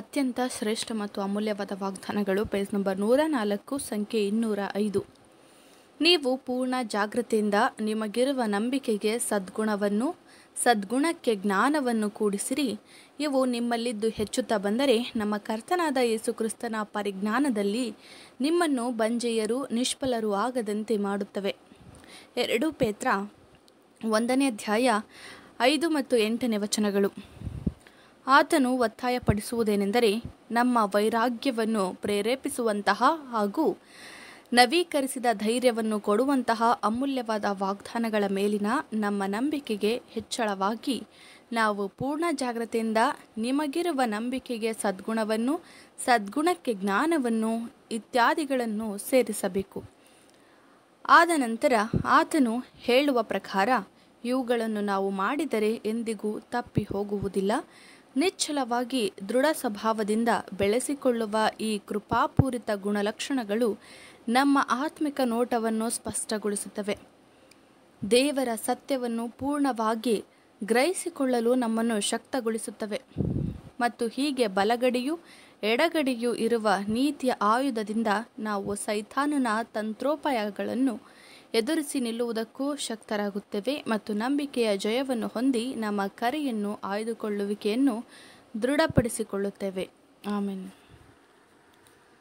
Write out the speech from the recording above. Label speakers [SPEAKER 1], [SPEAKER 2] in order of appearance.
[SPEAKER 1] ಅತ್ಯಂತ ಶ್ರೇಷ್ಠ ಮತ್ತು ಅಮೂಲ್ಯವಾದ ವಾಗ್ದಾನಗಳು ಪೇಜ್ ನಂಬರ್ ನೂರ ನಾಲ್ಕು ಸಂಖ್ಯೆ ಇನ್ನೂರ ಐದು ನೀವು ಪೂರ್ಣ ಜಾಗೃತಿಯಿಂದ ನಿಮಗಿರುವ ನಂಬಿಕೆಗೆ ಸದ್ಗುಣವನ್ನು ಸದ್ಗುಣಕ್ಕೆ ಜ್ಞಾನವನ್ನು ಕೂಡಿಸಿರಿ ಇವು ನಿಮ್ಮಲ್ಲಿದ್ದು ಹೆಚ್ಚುತ್ತಾ ಬಂದರೆ ನಮ್ಮ ಕರ್ತನಾದ ಯೇಸು ಕ್ರಿಸ್ತನ ಪರಿಜ್ಞಾನದಲ್ಲಿ ನಿಮ್ಮನ್ನು ಬಂಜೆಯರು ನಿಷ್ಫಲರು ಆಗದಂತೆ ಮಾಡುತ್ತವೆ ಎರಡು ಪೇತ್ರ ಒಂದನೇ ಅಧ್ಯಾಯ ಐದು ಮತ್ತು ಎಂಟನೇ ವಚನಗಳು ಆತನು ಒತ್ತಾಯಪಡಿಸುವುದೇನೆಂದರೆ ನಮ್ಮ ವೈರಾಗ್ಯವನ್ನು ಪ್ರೇರೇಪಿಸುವಂತಹ ಹಾಗೂ ನವೀಕರಿಸಿದ ಧೈರ್ಯವನ್ನು ಕೊಡುವಂತಹ ಅಮೂಲ್ಯವಾದ ವಾಗ್ದಾನಗಳ ಮೇಲಿನ ನಮ್ಮ ನಂಬಿಕೆಗೆ ಹೆಚ್ಚಳವಾಗಿ ನಾವು ಪೂರ್ಣ ಜಾಗ್ರತೆಯಿಂದ ನಿಮಗಿರುವ ನಂಬಿಕೆಗೆ ಸದ್ಗುಣವನ್ನು ಸದ್ಗುಣಕ್ಕೆ ಜ್ಞಾನವನ್ನು ಇತ್ಯಾದಿಗಳನ್ನು ಸೇರಿಸಬೇಕು ಆದ ನಂತರ ಆತನು ಹೇಳುವ ಪ್ರಕಾರ ಇವುಗಳನ್ನು ನಾವು ಮಾಡಿದರೆ ಎಂದಿಗೂ ತಪ್ಪಿ ಹೋಗುವುದಿಲ್ಲ ನಿಚ್ಚಲವಾಗಿ ದೃಢ ಸ್ವಭಾವದಿಂದ ಬೆಳೆಸಿಕೊಳ್ಳುವ ಈ ಕೃಪಾಪೂರಿತ ಗುಣಲಕ್ಷಣಗಳು ನಮ್ಮ ಆತ್ಮಿಕ ನೋಟವನ್ನು ಸ್ಪಷ್ಟಗೊಳಿಸುತ್ತವೆ ದೇವರ ಸತ್ಯವನ್ನು ಪೂರ್ಣವಾಗಿ ಗ್ರಹಿಸಿಕೊಳ್ಳಲು ನಮ್ಮನ್ನು ಶಕ್ತಗೊಳಿಸುತ್ತವೆ ಮತ್ತು ಹೀಗೆ ಬಲಗಡೆಯೂ ಎಡಗಡೆಯೂ ಇರುವ ನೀತಿಯ ಆಯುಧದಿಂದ ನಾವು ಸೈತಾನನ ತಂತ್ರೋಪಾಯಗಳನ್ನು ಎದುರಿಸಿ ನಿಲ್ಲುವುದಕ್ಕೂ ಶಕ್ತರಾಗುತ್ತೇವೆ ಮತ್ತು ನಂಬಿಕೆಯ ಜಯವನ್ನು ಹೊಂದಿ ನಮ್ಮ ಕರೆಯನ್ನು ಆಯ್ದುಕೊಳ್ಳುವಿಕೆಯನ್ನು ದೃಢಪಡಿಸಿಕೊಳ್ಳುತ್ತೇವೆ ಆಮೇಲೆ